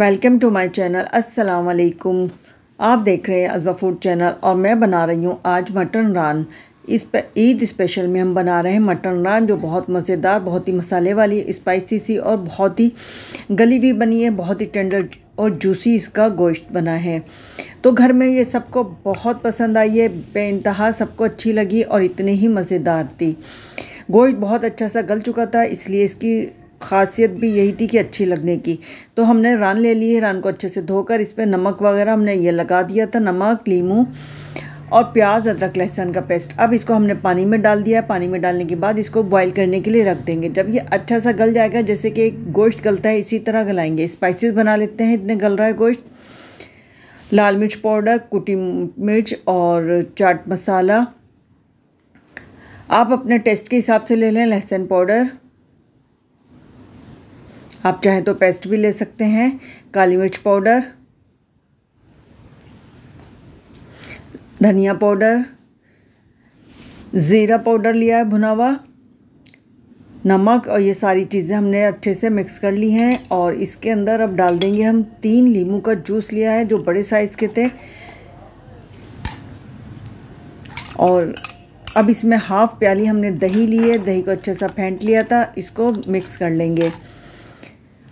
welcome to my channel अस्सलाम वालेकुम आप देख रहे हैं अजबा फूड चैनल और मैं बना रही हूँ आज मटन रान इस पर ईद स्पेशल में हम बना रहे हैं मटन रान जो बहुत मज़ेदार बहुत ही मसाले वाली स्पाइसी सी और बहुत ही गली हुई बनी है बहुत ही टेंडर और जूसी इसका गोश्त बना है तो घर में ये सबको बहुत पसंद आई है बेानतहा सबको अच्छी लगी और इतनी ही मज़ेदार थी गोश्त बहुत अच्छा सा गल चुका था इसलिए इसकी खासियत भी यही थी कि अच्छी लगने की तो हमने रान ले ली है रान को अच्छे से धोकर इस पर नमक वगैरह हमने ये लगा दिया था नमक लीमू और प्याज अदरक लहसुन का पेस्ट अब इसको हमने पानी में डाल दिया है पानी में डालने के बाद इसको बॉईल करने के लिए रख देंगे जब ये अच्छा सा गल जाएगा जैसे कि एक गोश्त गलता है इसी तरह गलाएंगे स्पाइसेस बना लेते हैं इतने गल रहा है गोश्त लाल मिर्च पाउडर कुटी मिर्च और चाट मसाला आप अपने टेस्ट के हिसाब से ले लें लहसुन पाउडर आप चाहें तो पेस्ट भी ले सकते हैं काली मिर्च पाउडर धनिया पाउडर ज़ीरा पाउडर लिया है भुना हुआ नमक और ये सारी चीज़ें हमने अच्छे से मिक्स कर ली हैं और इसके अंदर अब डाल देंगे हम तीन लीमू का जूस लिया है जो बड़े साइज़ के थे और अब इसमें हाफ़ प्याली हमने दही ली है दही को अच्छे सा फेंट लिया था इसको मिक्स कर लेंगे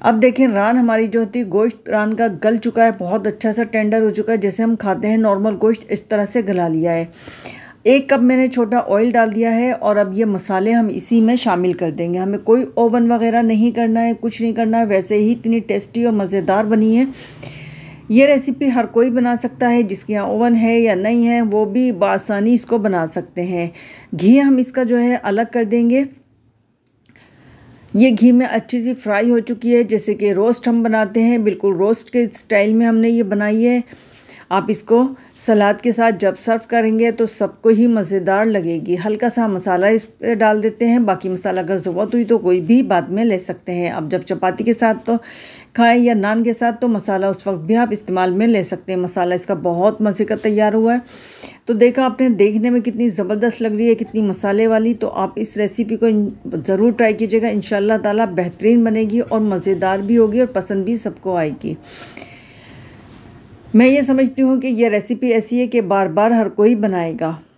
अब देखें रान हमारी जो होती है गोश्त रान का गल चुका है बहुत अच्छा सा टेंडर हो चुका है जैसे हम खाते हैं नॉर्मल गोश्त इस तरह से गला लिया है एक कप मैंने छोटा ऑयल डाल दिया है और अब ये मसाले हम इसी में शामिल कर देंगे हमें कोई ओवन वगैरह नहीं करना है कुछ नहीं करना है वैसे ही इतनी टेस्टी और मज़ेदार बनी है ये रेसिपी हर कोई बना सकता है जिसके यहाँ ओवन है या नहीं है वो भी बासानी इसको बना सकते हैं घी हम इसका जो है अलग कर देंगे ये घी में अच्छी सी फ्राई हो चुकी है जैसे कि रोस्ट हम बनाते हैं बिल्कुल रोस्ट के स्टाइल में हमने ये बनाई है आप इसको सलाद के साथ जब सर्व करेंगे तो सबको ही मज़ेदार लगेगी हल्का सा मसाला इस पर डाल देते हैं बाकी मसाला अगर ज़रूरत हुई तो कोई भी बाद में ले सकते हैं आप जब चपाती के साथ तो खाएं या नान के साथ तो मसाला उस वक्त भी आप इस्तेमाल में ले सकते हैं मसाला इसका बहुत मज़े का तैयार हुआ है तो देखा आपने देखने में कितनी ज़बरदस्त लग रही है कितनी मसाले वाली तो आप इस रेसिपी को ज़रूर ट्राई कीजिएगा इन ताला बेहतरीन बनेगी और मज़ेदार भी होगी और पसंद भी सबको आएगी मैं ये समझती हूँ कि यह रेसिपी ऐसी है कि बार बार हर कोई बनाएगा